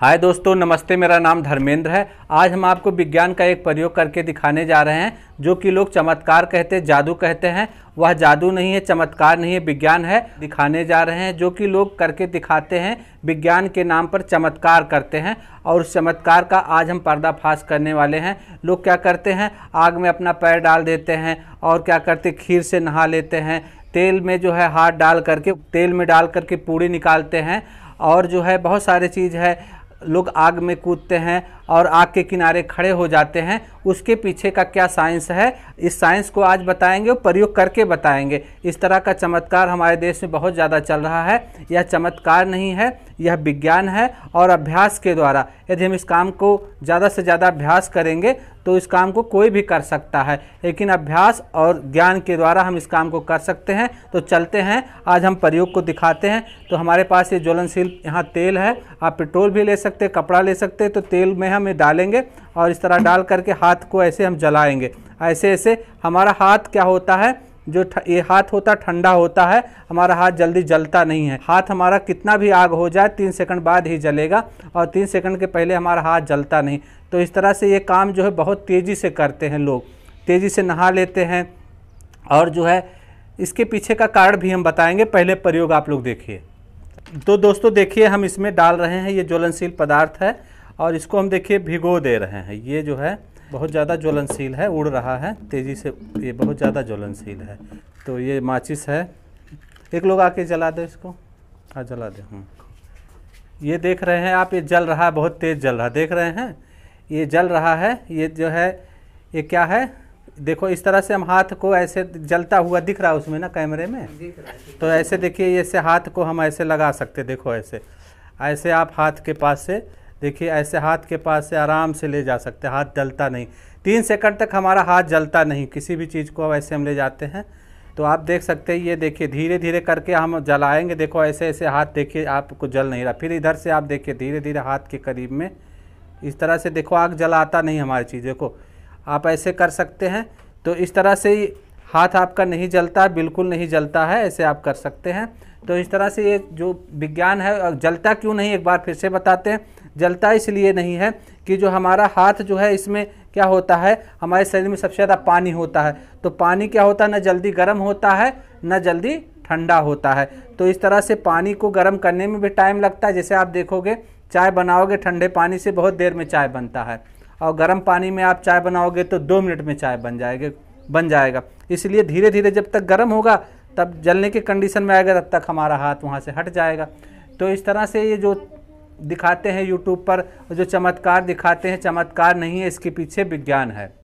हाय दोस्तों नमस्ते मेरा नाम धर्मेंद्र है आज हम आपको विज्ञान का एक प्रयोग करके दिखाने जा रहे हैं जो कि लोग चमत्कार कहते जादू कहते हैं वह जादू नहीं है चमत्कार नहीं है विज्ञान है दिखाने जा रहे हैं जो कि लोग करके दिखाते हैं विज्ञान के नाम पर चमत्कार करते हैं और उस चमत्कार का आज हम पर्दाफाश करने वाले हैं लोग क्या करते हैं आग में अपना पैर डाल देते हैं और क्या करते खीर से नहा लेते हैं तेल में जो है हाथ डाल करके तेल में डाल करके पूड़ी निकालते हैं और जो है बहुत सारे चीज़ है लोग आग में कूदते हैं और आग के किनारे खड़े हो जाते हैं उसके पीछे का क्या साइंस है इस साइंस को आज बताएंगे और प्रयोग करके बताएंगे इस तरह का चमत्कार हमारे देश में बहुत ज़्यादा चल रहा है यह चमत्कार नहीं है यह विज्ञान है और अभ्यास के द्वारा यदि हम इस काम को ज़्यादा से ज़्यादा अभ्यास करेंगे तो इस काम को कोई भी कर सकता है लेकिन अभ्यास और ज्ञान के द्वारा हम इस काम को कर सकते हैं तो चलते हैं आज हम प्रयोग को दिखाते हैं तो हमारे पास ये ज्वलनशील यहाँ तेल है आप पेट्रोल भी ले सकते हैं कपड़ा ले सकते हैं तो तेल में हम ये डालेंगे और इस तरह डाल करके हाथ को ऐसे हम जलाएँगे ऐसे ऐसे हमारा हाथ क्या होता है जो ये हाथ होता ठंडा होता है हमारा हाथ जल्दी जलता नहीं है हाथ हमारा कितना भी आग हो जाए तीन सेकंड बाद ही जलेगा और तीन सेकंड के पहले हमारा हाथ जलता नहीं तो इस तरह से ये काम जो है बहुत तेज़ी से करते हैं लोग तेज़ी से नहा लेते हैं और जो है इसके पीछे का कारण भी हम बताएंगे पहले प्रयोग आप लोग देखिए तो दोस्तों देखिए हम इसमें डाल रहे हैं ये ज्वलनशील पदार्थ है और इसको हम देखिए भिगो दे रहे हैं ये जो है बहुत ज़्यादा ज्वलनशील है उड़ रहा है तेज़ी से ये बहुत ज़्यादा ज्वलनशील है तो ये माचिस है एक लोग आके जला दे इसको हाँ जला दे हूँ ये देख रहे हैं आप ये जल रहा है बहुत तेज़ जल रहा देख रहे हैं ये जल रहा है ये जो है ये क्या है देखो इस तरह से हम हाथ को ऐसे जलता हुआ दिख रहा है उसमें ना कैमरे में दिख रहा है तो ऐसे देखिए ऐसे हाथ को हम ऐसे लगा सकते देखो ऐसे ऐसे आप हाथ के पास से देखिए ऐसे हाथ के पास से आराम से ले जा सकते हैं हाथ जलता नहीं तीन सेकंड तक हमारा हाथ जलता नहीं किसी भी चीज़ को ऐसे हम ले जाते हैं तो आप देख सकते हैं ये देखिए धीरे धीरे करके हम जलाएंगे देखो ऐसे ऐसे हाथ देखिए आपको जल नहीं रहा फिर इधर से आप देखिए धीरे धीरे हाथ के करीब में इस तरह से देखो आग जलाता नहीं हमारी चीज़ों को आप ऐसे कर सकते हैं तो इस तरह से हाथ आपका नहीं जलता बिल्कुल नहीं जलता है ऐसे आप कर सकते हैं तो इस तरह से ये जो विज्ञान है जलता क्यों नहीं एक बार फिर से बताते हैं जलता इसलिए नहीं है कि जो हमारा हाथ जो है इसमें क्या होता है हमारे शरीर में सबसे ज़्यादा पानी होता है तो पानी क्या होता है ना जल्दी गर्म होता है ना जल्दी ठंडा होता है तो इस तरह से पानी को गर्म करने में भी टाइम लगता है जैसे आप देखोगे चाय बनाओगे ठंडे पानी से बहुत देर में चाय बनता है और गर्म पानी में आप चाय बनाओगे तो दो मिनट में चाय बन जाएगी बन जाएगा इसलिए धीरे धीरे जब तक गर्म होगा तब जलने के कंडीशन में आएगा तब तक हमारा हाथ वहाँ से हट जाएगा तो इस तरह से ये जो दिखाते हैं यूट्यूब पर जो चमत्कार दिखाते हैं चमत्कार नहीं है इसके पीछे विज्ञान है